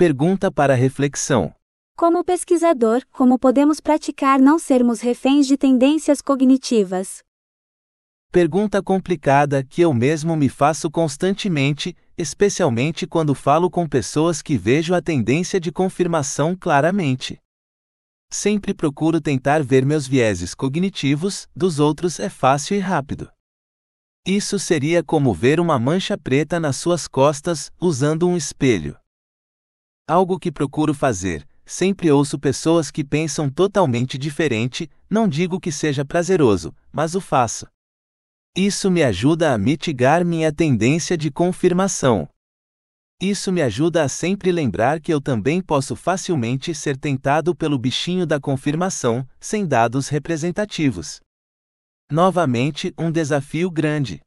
Pergunta para reflexão. Como pesquisador, como podemos praticar não sermos reféns de tendências cognitivas? Pergunta complicada que eu mesmo me faço constantemente, especialmente quando falo com pessoas que vejo a tendência de confirmação claramente. Sempre procuro tentar ver meus vieses cognitivos, dos outros é fácil e rápido. Isso seria como ver uma mancha preta nas suas costas usando um espelho. Algo que procuro fazer. Sempre ouço pessoas que pensam totalmente diferente, não digo que seja prazeroso, mas o faço. Isso me ajuda a mitigar minha tendência de confirmação. Isso me ajuda a sempre lembrar que eu também posso facilmente ser tentado pelo bichinho da confirmação, sem dados representativos. Novamente, um desafio grande.